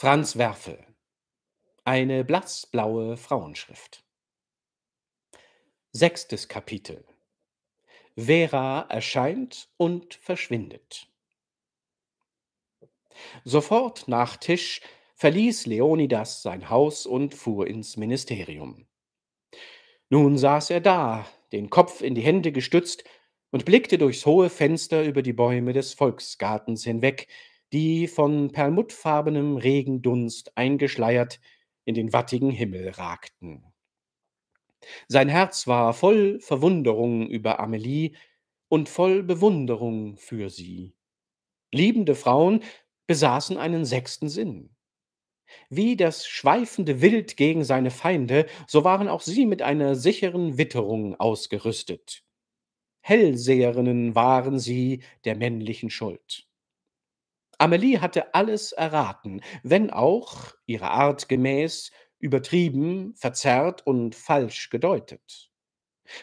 Franz Werfel. Eine blassblaue Frauenschrift. Sechstes Kapitel. Vera erscheint und verschwindet. Sofort nach Tisch verließ Leonidas sein Haus und fuhr ins Ministerium. Nun saß er da, den Kopf in die Hände gestützt, und blickte durchs hohe Fenster über die Bäume des Volksgartens hinweg, die von perlmuttfarbenem Regendunst eingeschleiert in den wattigen Himmel ragten. Sein Herz war voll Verwunderung über Amelie und voll Bewunderung für sie. Liebende Frauen besaßen einen sechsten Sinn. Wie das schweifende Wild gegen seine Feinde, so waren auch sie mit einer sicheren Witterung ausgerüstet. Hellseherinnen waren sie der männlichen Schuld. Amelie hatte alles erraten, wenn auch, ihrer Art gemäß, übertrieben, verzerrt und falsch gedeutet.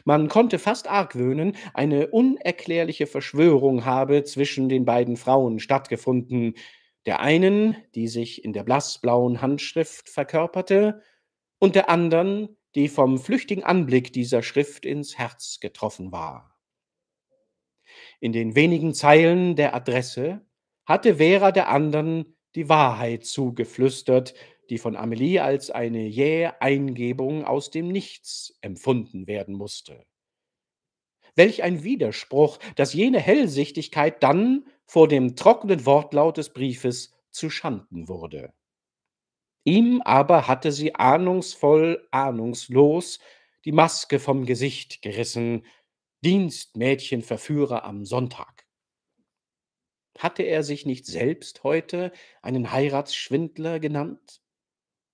Man konnte fast argwöhnen, eine unerklärliche Verschwörung habe zwischen den beiden Frauen stattgefunden, der einen, die sich in der blassblauen Handschrift verkörperte, und der anderen, die vom flüchtigen Anblick dieser Schrift ins Herz getroffen war. In den wenigen Zeilen der Adresse hatte Vera der anderen die Wahrheit zugeflüstert, die von Amelie als eine jähe Eingebung aus dem Nichts empfunden werden musste. Welch ein Widerspruch, dass jene Hellsichtigkeit dann vor dem trockenen Wortlaut des Briefes zuschanden wurde. Ihm aber hatte sie ahnungsvoll, ahnungslos die Maske vom Gesicht gerissen, Dienstmädchenverführer am Sonntag. Hatte er sich nicht selbst heute einen Heiratsschwindler genannt?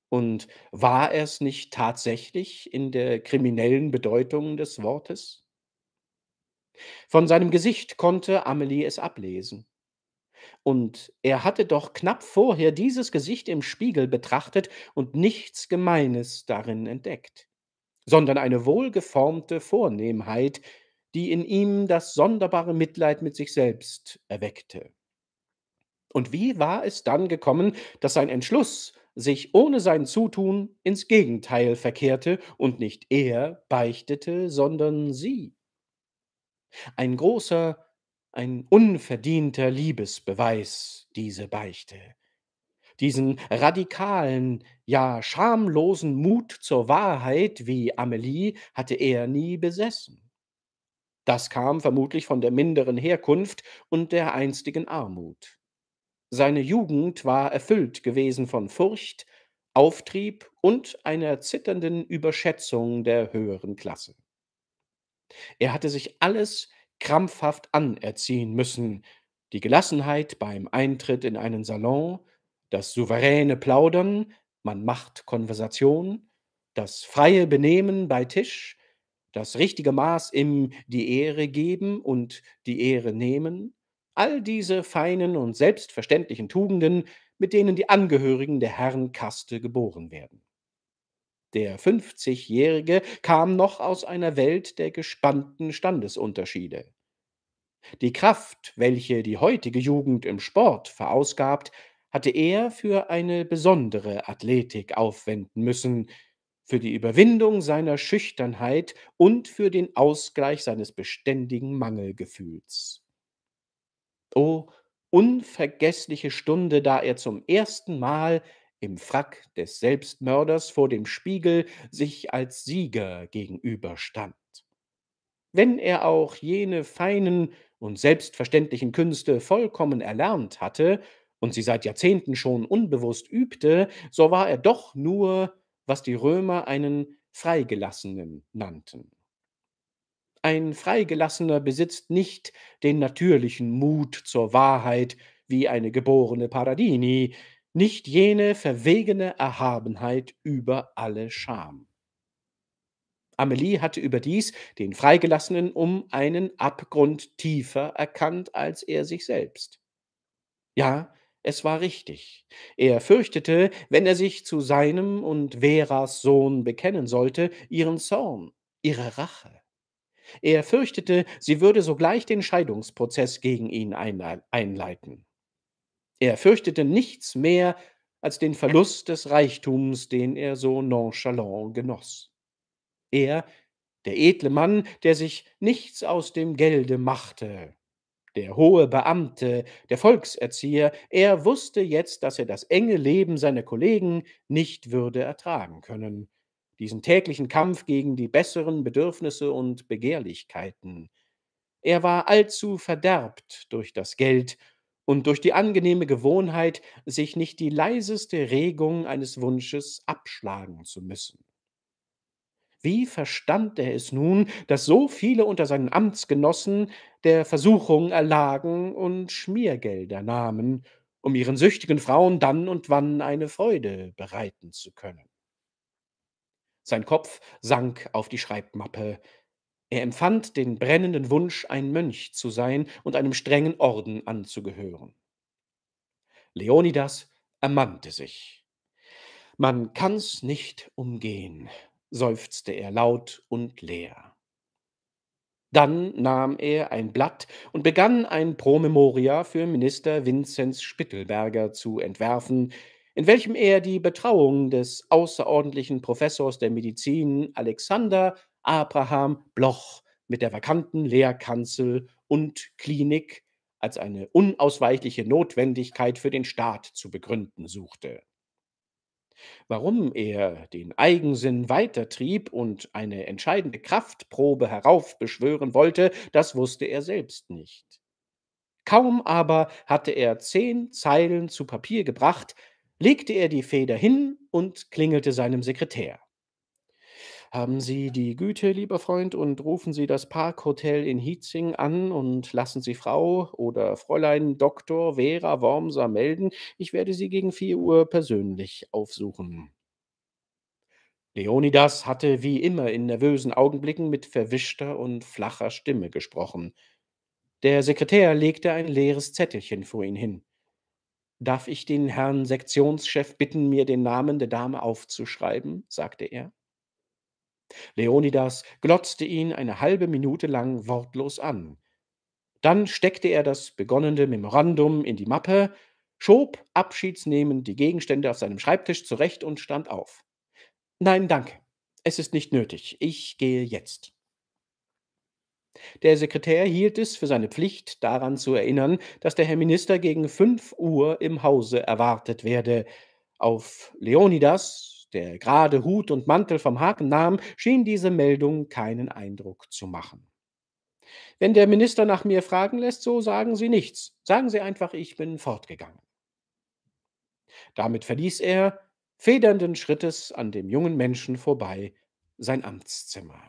Und war es nicht tatsächlich in der kriminellen Bedeutung des Wortes? Von seinem Gesicht konnte Amelie es ablesen. Und er hatte doch knapp vorher dieses Gesicht im Spiegel betrachtet und nichts Gemeines darin entdeckt, sondern eine wohlgeformte Vornehmheit, die in ihm das sonderbare Mitleid mit sich selbst erweckte. Und wie war es dann gekommen, dass sein Entschluss, sich ohne sein Zutun ins Gegenteil verkehrte und nicht er beichtete, sondern sie? Ein großer, ein unverdienter Liebesbeweis, diese Beichte. Diesen radikalen, ja schamlosen Mut zur Wahrheit wie Amelie hatte er nie besessen. Das kam vermutlich von der minderen Herkunft und der einstigen Armut. Seine Jugend war erfüllt gewesen von Furcht, Auftrieb und einer zitternden Überschätzung der höheren Klasse. Er hatte sich alles krampfhaft anerziehen müssen, die Gelassenheit beim Eintritt in einen Salon, das souveräne Plaudern, man macht Konversation, das freie Benehmen bei Tisch, das richtige Maß im die Ehre geben und die Ehre nehmen, all diese feinen und selbstverständlichen Tugenden, mit denen die Angehörigen der Herrenkaste geboren werden. Der 50-Jährige kam noch aus einer Welt der gespannten Standesunterschiede. Die Kraft, welche die heutige Jugend im Sport verausgabt, hatte er für eine besondere Athletik aufwenden müssen, für die Überwindung seiner Schüchternheit und für den Ausgleich seines beständigen Mangelgefühls. O unvergessliche Stunde, da er zum ersten Mal im Frack des Selbstmörders vor dem Spiegel sich als Sieger gegenüberstand. Wenn er auch jene feinen und selbstverständlichen Künste vollkommen erlernt hatte und sie seit Jahrzehnten schon unbewusst übte, so war er doch nur was die Römer einen Freigelassenen nannten. Ein Freigelassener besitzt nicht den natürlichen Mut zur Wahrheit wie eine geborene Paradini, nicht jene verwegene Erhabenheit über alle Scham. Amelie hatte überdies den Freigelassenen um einen Abgrund tiefer erkannt als er sich selbst. Ja, es war richtig. Er fürchtete, wenn er sich zu seinem und Veras Sohn bekennen sollte, ihren Zorn, ihre Rache. Er fürchtete, sie würde sogleich den Scheidungsprozess gegen ihn einleiten. Er fürchtete nichts mehr als den Verlust des Reichtums, den er so nonchalant genoss. Er, der edle Mann, der sich nichts aus dem Gelde machte, der hohe Beamte, der Volkserzieher, er wusste jetzt, dass er das enge Leben seiner Kollegen nicht würde ertragen können, diesen täglichen Kampf gegen die besseren Bedürfnisse und Begehrlichkeiten. Er war allzu verderbt durch das Geld und durch die angenehme Gewohnheit, sich nicht die leiseste Regung eines Wunsches abschlagen zu müssen. Wie verstand er es nun, dass so viele unter seinen Amtsgenossen der Versuchung erlagen und Schmiergelder nahmen, um ihren süchtigen Frauen dann und wann eine Freude bereiten zu können? Sein Kopf sank auf die Schreibmappe. Er empfand den brennenden Wunsch, ein Mönch zu sein und einem strengen Orden anzugehören. Leonidas ermannte sich. Man kann's nicht umgehen, seufzte er laut und leer. Dann nahm er ein Blatt und begann ein Promemoria für Minister Vinzenz Spittelberger zu entwerfen, in welchem er die Betrauung des außerordentlichen Professors der Medizin Alexander Abraham Bloch mit der vakanten Lehrkanzel und Klinik als eine unausweichliche Notwendigkeit für den Staat zu begründen suchte. Warum er den Eigensinn weitertrieb und eine entscheidende Kraftprobe heraufbeschwören wollte, das wusste er selbst nicht. Kaum aber hatte er zehn Zeilen zu Papier gebracht, legte er die Feder hin und klingelte seinem Sekretär. Haben Sie die Güte, lieber Freund, und rufen Sie das Parkhotel in Hietzing an und lassen Sie Frau oder Fräulein Dr. Vera Wormser melden. Ich werde Sie gegen vier Uhr persönlich aufsuchen. Leonidas hatte wie immer in nervösen Augenblicken mit verwischter und flacher Stimme gesprochen. Der Sekretär legte ein leeres Zettelchen vor ihn hin. Darf ich den Herrn Sektionschef bitten, mir den Namen der Dame aufzuschreiben? sagte er. Leonidas glotzte ihn eine halbe Minute lang wortlos an. Dann steckte er das begonnene Memorandum in die Mappe, schob abschiedsnehmend die Gegenstände auf seinem Schreibtisch zurecht und stand auf. Nein, danke. Es ist nicht nötig. Ich gehe jetzt. Der Sekretär hielt es für seine Pflicht, daran zu erinnern, dass der Herr Minister gegen fünf Uhr im Hause erwartet werde. Auf Leonidas, der gerade Hut und Mantel vom Haken nahm, schien diese Meldung keinen Eindruck zu machen. Wenn der Minister nach mir fragen lässt, so sagen Sie nichts. Sagen Sie einfach, ich bin fortgegangen. Damit verließ er, federnden Schrittes an dem jungen Menschen vorbei, sein Amtszimmer.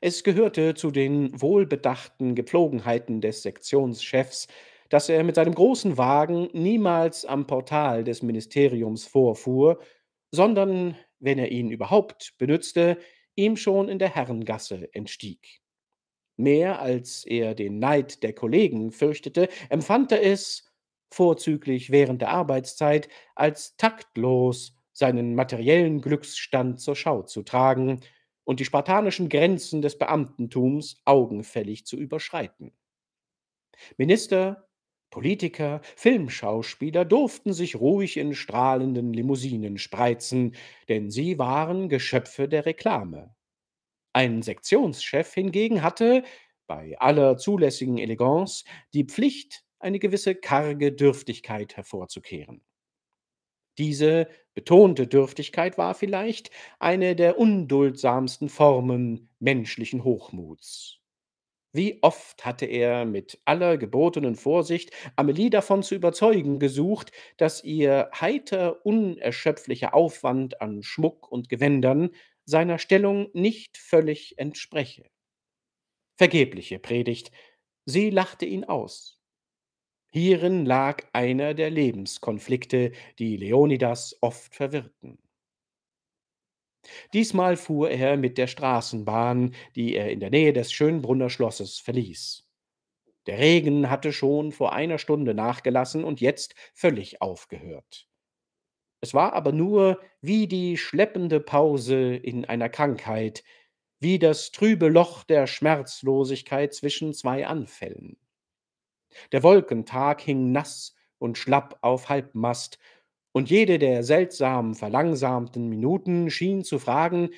Es gehörte zu den wohlbedachten Gepflogenheiten des Sektionschefs, dass er mit seinem großen Wagen niemals am Portal des Ministeriums vorfuhr, sondern, wenn er ihn überhaupt benützte, ihm schon in der Herrengasse entstieg. Mehr als er den Neid der Kollegen fürchtete, empfand er es, vorzüglich während der Arbeitszeit, als taktlos seinen materiellen Glücksstand zur Schau zu tragen und die spartanischen Grenzen des Beamtentums augenfällig zu überschreiten. Minister, Politiker, Filmschauspieler durften sich ruhig in strahlenden Limousinen spreizen, denn sie waren Geschöpfe der Reklame. Ein Sektionschef hingegen hatte, bei aller zulässigen Eleganz, die Pflicht, eine gewisse karge Dürftigkeit hervorzukehren. Diese betonte Dürftigkeit war vielleicht eine der unduldsamsten Formen menschlichen Hochmuts. Wie oft hatte er mit aller gebotenen Vorsicht Amelie davon zu überzeugen gesucht, dass ihr heiter unerschöpflicher Aufwand an Schmuck und Gewändern seiner Stellung nicht völlig entspreche. Vergebliche Predigt, sie lachte ihn aus. Hierin lag einer der Lebenskonflikte, die Leonidas oft verwirrten. Diesmal fuhr er mit der Straßenbahn, die er in der Nähe des Schönbrunner Schlosses verließ. Der Regen hatte schon vor einer Stunde nachgelassen und jetzt völlig aufgehört. Es war aber nur wie die schleppende Pause in einer Krankheit, wie das trübe Loch der Schmerzlosigkeit zwischen zwei Anfällen. Der Wolkentag hing nass und schlapp auf Halbmast und jede der seltsamen, verlangsamten Minuten schien zu fragen,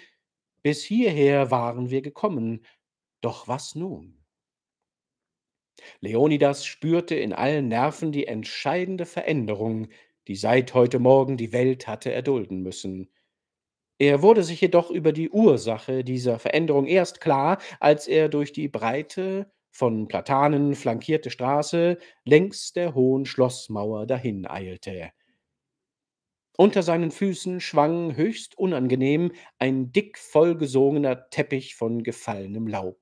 bis hierher waren wir gekommen, doch was nun? Leonidas spürte in allen Nerven die entscheidende Veränderung, die seit heute Morgen die Welt hatte erdulden müssen. Er wurde sich jedoch über die Ursache dieser Veränderung erst klar, als er durch die breite, von Platanen flankierte Straße längs der hohen Schlossmauer dahineilte. eilte. Unter seinen Füßen schwang höchst unangenehm ein dick vollgesogener Teppich von gefallenem Laub.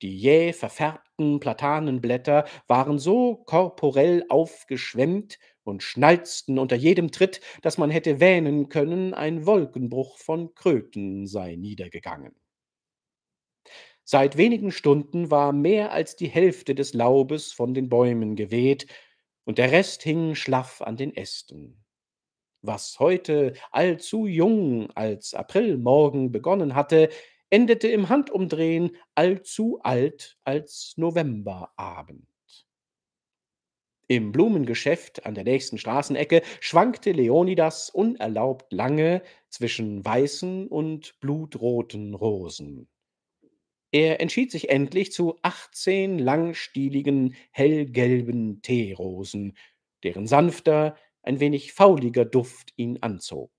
Die jäh verfärbten Platanenblätter waren so korporell aufgeschwemmt und schnalzten unter jedem Tritt, dass man hätte wähnen können, ein Wolkenbruch von Kröten sei niedergegangen. Seit wenigen Stunden war mehr als die Hälfte des Laubes von den Bäumen geweht, und der Rest hing schlaff an den Ästen was heute allzu jung als Aprilmorgen begonnen hatte, endete im Handumdrehen allzu alt als Novemberabend. Im Blumengeschäft an der nächsten Straßenecke schwankte Leonidas unerlaubt lange zwischen weißen und blutroten Rosen. Er entschied sich endlich zu 18 langstieligen, hellgelben Teerosen, deren sanfter, ein wenig fauliger Duft ihn anzog.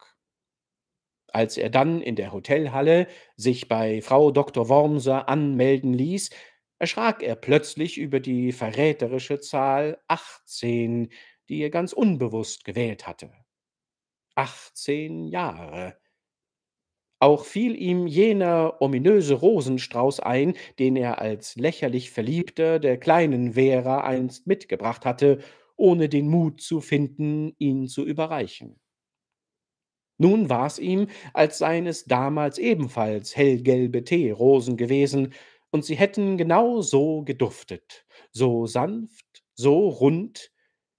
Als er dann in der Hotelhalle sich bei Frau Dr. Wormser anmelden ließ, erschrak er plötzlich über die verräterische Zahl 18, die er ganz unbewusst gewählt hatte. 18 Jahre. Auch fiel ihm jener ominöse Rosenstrauß ein, den er als lächerlich Verliebter der kleinen Vera einst mitgebracht hatte ohne den Mut zu finden, ihn zu überreichen. Nun war es ihm, als seien es damals ebenfalls hellgelbe Teerosen gewesen, und sie hätten genau so geduftet, so sanft, so rund,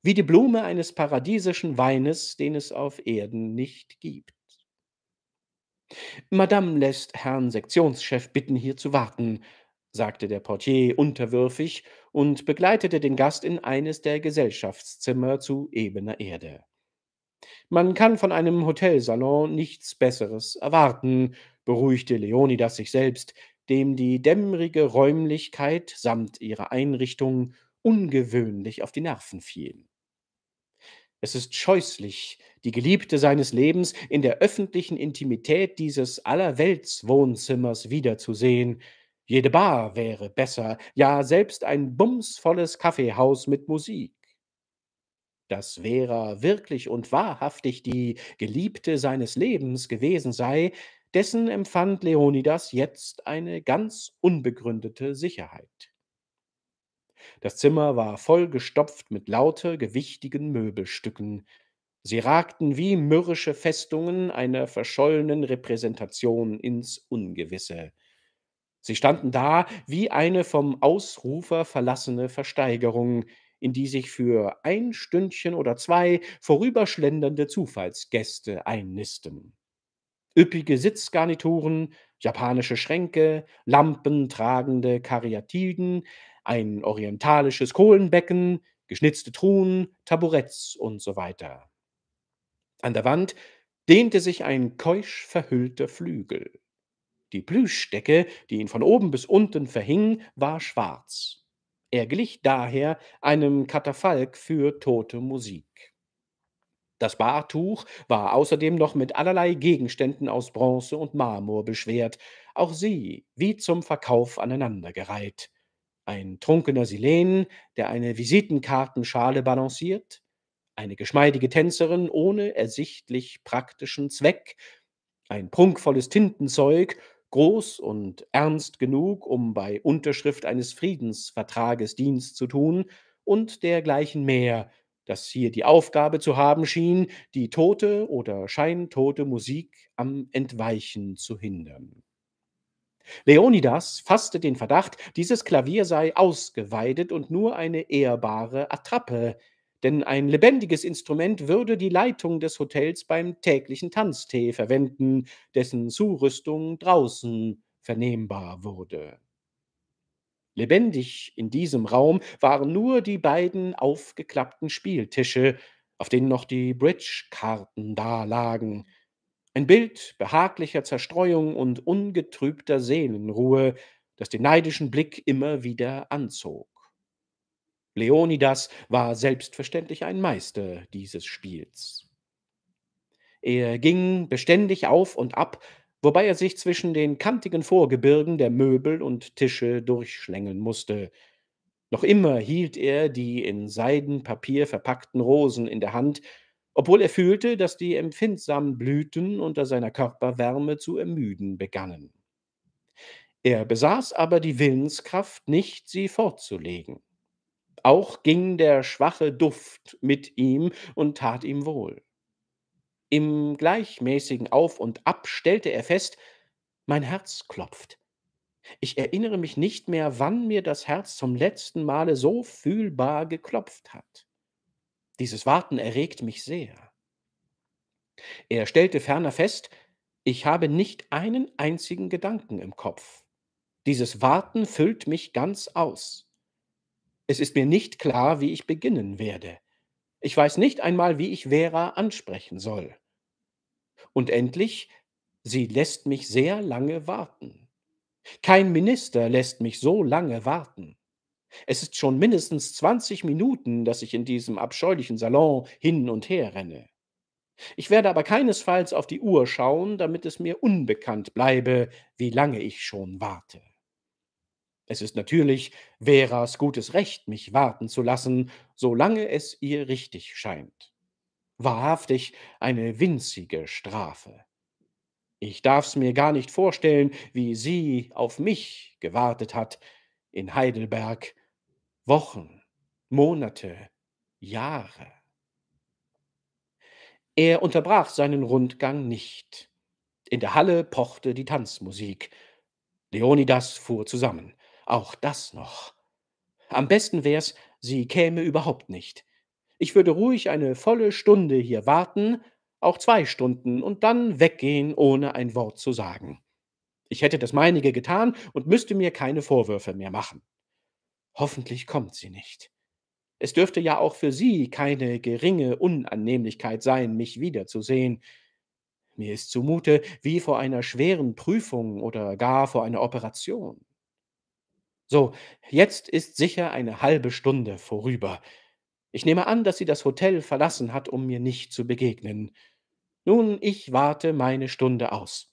wie die Blume eines paradiesischen Weines, den es auf Erden nicht gibt. Madame lässt Herrn Sektionschef bitten, hier zu warten, sagte der Portier unterwürfig und begleitete den Gast in eines der Gesellschaftszimmer zu ebener Erde. Man kann von einem Hotelsalon nichts Besseres erwarten, beruhigte Leonidas sich selbst, dem die dämmerige Räumlichkeit samt ihrer Einrichtung ungewöhnlich auf die Nerven fiel. Es ist scheußlich, die Geliebte seines Lebens in der öffentlichen Intimität dieses Allerweltswohnzimmers wiederzusehen, jede Bar wäre besser, ja selbst ein bumsvolles Kaffeehaus mit Musik. Dass Vera wirklich und wahrhaftig die Geliebte seines Lebens gewesen sei, dessen empfand Leonidas jetzt eine ganz unbegründete Sicherheit. Das Zimmer war vollgestopft mit lauter, gewichtigen Möbelstücken. Sie ragten wie mürrische Festungen einer verschollenen Repräsentation ins Ungewisse. Sie standen da wie eine vom Ausrufer verlassene Versteigerung, in die sich für ein Stündchen oder zwei vorüberschlendernde Zufallsgäste einnisten. Üppige Sitzgarnituren, japanische Schränke, Lampen tragende Kariatiden, ein orientalisches Kohlenbecken, geschnitzte Truhen, Taburetts und so weiter. An der Wand dehnte sich ein keusch verhüllter Flügel. Die Plüschdecke, die ihn von oben bis unten verhing, war schwarz. Er glich daher einem Katafalk für tote Musik. Das Bartuch war außerdem noch mit allerlei Gegenständen aus Bronze und Marmor beschwert, auch sie wie zum Verkauf aneinandergereiht. Ein trunkener Silen, der eine Visitenkartenschale balanciert, eine geschmeidige Tänzerin ohne ersichtlich praktischen Zweck, ein prunkvolles Tintenzeug groß und ernst genug, um bei Unterschrift eines Friedensvertrages Dienst zu tun und dergleichen mehr, das hier die Aufgabe zu haben schien, die tote oder scheintote Musik am Entweichen zu hindern. Leonidas fasste den Verdacht, dieses Klavier sei ausgeweidet und nur eine ehrbare Attrappe, denn ein lebendiges Instrument würde die Leitung des Hotels beim täglichen Tanztee verwenden, dessen Zurüstung draußen vernehmbar wurde. Lebendig in diesem Raum waren nur die beiden aufgeklappten Spieltische, auf denen noch die Bridge-Karten dalagen. Ein Bild behaglicher Zerstreuung und ungetrübter Seelenruhe, das den neidischen Blick immer wieder anzog. Leonidas war selbstverständlich ein Meister dieses Spiels. Er ging beständig auf und ab, wobei er sich zwischen den kantigen Vorgebirgen der Möbel und Tische durchschlängeln musste. Noch immer hielt er die in Seidenpapier verpackten Rosen in der Hand, obwohl er fühlte, dass die empfindsamen Blüten unter seiner Körperwärme zu ermüden begannen. Er besaß aber die Willenskraft nicht, sie fortzulegen. Auch ging der schwache Duft mit ihm und tat ihm wohl. Im gleichmäßigen Auf und Ab stellte er fest, mein Herz klopft. Ich erinnere mich nicht mehr, wann mir das Herz zum letzten Male so fühlbar geklopft hat. Dieses Warten erregt mich sehr. Er stellte ferner fest, ich habe nicht einen einzigen Gedanken im Kopf. Dieses Warten füllt mich ganz aus. Es ist mir nicht klar, wie ich beginnen werde. Ich weiß nicht einmal, wie ich Vera ansprechen soll. Und endlich, sie lässt mich sehr lange warten. Kein Minister lässt mich so lange warten. Es ist schon mindestens 20 Minuten, dass ich in diesem abscheulichen Salon hin und her renne. Ich werde aber keinesfalls auf die Uhr schauen, damit es mir unbekannt bleibe, wie lange ich schon warte. Es ist natürlich Veras gutes Recht, mich warten zu lassen, solange es ihr richtig scheint. Wahrhaftig eine winzige Strafe. Ich darf's mir gar nicht vorstellen, wie sie auf mich gewartet hat in Heidelberg Wochen, Monate, Jahre. Er unterbrach seinen Rundgang nicht. In der Halle pochte die Tanzmusik. Leonidas fuhr zusammen. Auch das noch. Am besten wär's, sie käme überhaupt nicht. Ich würde ruhig eine volle Stunde hier warten, auch zwei Stunden, und dann weggehen, ohne ein Wort zu sagen. Ich hätte das meinige getan und müsste mir keine Vorwürfe mehr machen. Hoffentlich kommt sie nicht. Es dürfte ja auch für sie keine geringe Unannehmlichkeit sein, mich wiederzusehen. Mir ist zumute wie vor einer schweren Prüfung oder gar vor einer Operation. So, jetzt ist sicher eine halbe Stunde vorüber. Ich nehme an, dass sie das Hotel verlassen hat, um mir nicht zu begegnen. Nun, ich warte meine Stunde aus.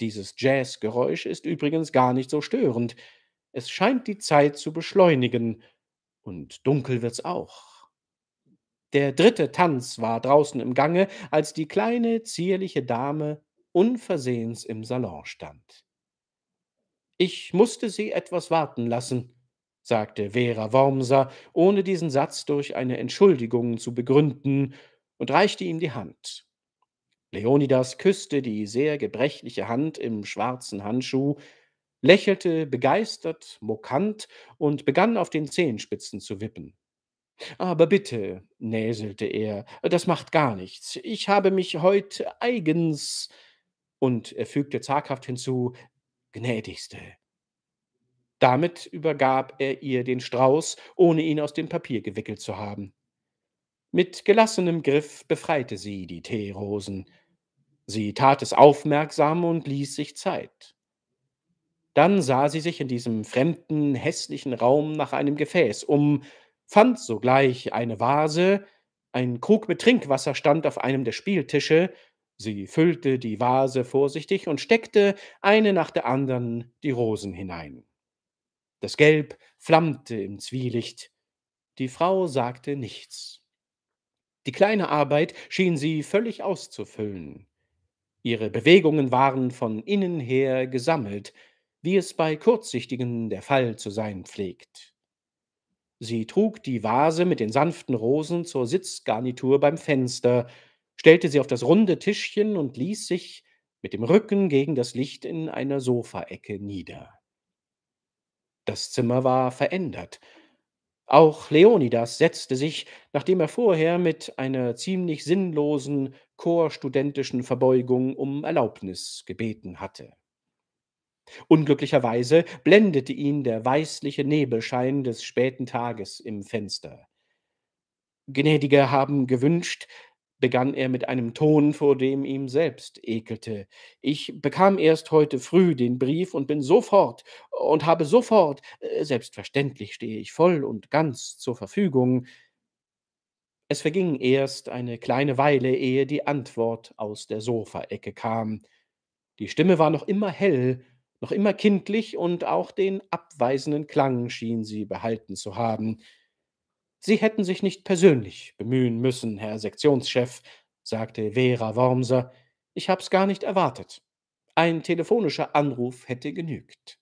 Dieses Jazzgeräusch ist übrigens gar nicht so störend. Es scheint die Zeit zu beschleunigen, und dunkel wird's auch. Der dritte Tanz war draußen im Gange, als die kleine, zierliche Dame unversehens im Salon stand. Ich musste Sie etwas warten lassen, sagte Vera Wormser, ohne diesen Satz durch eine Entschuldigung zu begründen, und reichte ihm die Hand. Leonidas küsste die sehr gebrechliche Hand im schwarzen Handschuh, lächelte begeistert, mokant und begann auf den Zehenspitzen zu wippen. Aber bitte, näselte er, das macht gar nichts. Ich habe mich heute eigens. Und er fügte zaghaft hinzu, gnädigste. Damit übergab er ihr den Strauß, ohne ihn aus dem Papier gewickelt zu haben. Mit gelassenem Griff befreite sie die Teerosen. Sie tat es aufmerksam und ließ sich Zeit. Dann sah sie sich in diesem fremden, hässlichen Raum nach einem Gefäß um, fand sogleich eine Vase, ein Krug mit Trinkwasser stand auf einem der Spieltische, Sie füllte die Vase vorsichtig und steckte eine nach der anderen die Rosen hinein. Das Gelb flammte im Zwielicht. Die Frau sagte nichts. Die kleine Arbeit schien sie völlig auszufüllen. Ihre Bewegungen waren von innen her gesammelt, wie es bei Kurzsichtigen der Fall zu sein pflegt. Sie trug die Vase mit den sanften Rosen zur Sitzgarnitur beim Fenster, stellte sie auf das runde Tischchen und ließ sich mit dem Rücken gegen das Licht in einer Sofaecke nieder. Das Zimmer war verändert. Auch Leonidas setzte sich, nachdem er vorher mit einer ziemlich sinnlosen chorstudentischen Verbeugung um Erlaubnis gebeten hatte. Unglücklicherweise blendete ihn der weißliche Nebelschein des späten Tages im Fenster. Gnädige haben gewünscht, begann er mit einem Ton, vor dem ihm selbst ekelte. Ich bekam erst heute früh den Brief und bin sofort und habe sofort, äh, selbstverständlich stehe ich voll und ganz zur Verfügung. Es verging erst eine kleine Weile, ehe die Antwort aus der Sofaecke kam. Die Stimme war noch immer hell, noch immer kindlich und auch den abweisenden Klang schien sie behalten zu haben. Sie hätten sich nicht persönlich bemühen müssen, Herr Sektionschef, sagte Vera Wormser. Ich hab's gar nicht erwartet. Ein telefonischer Anruf hätte genügt.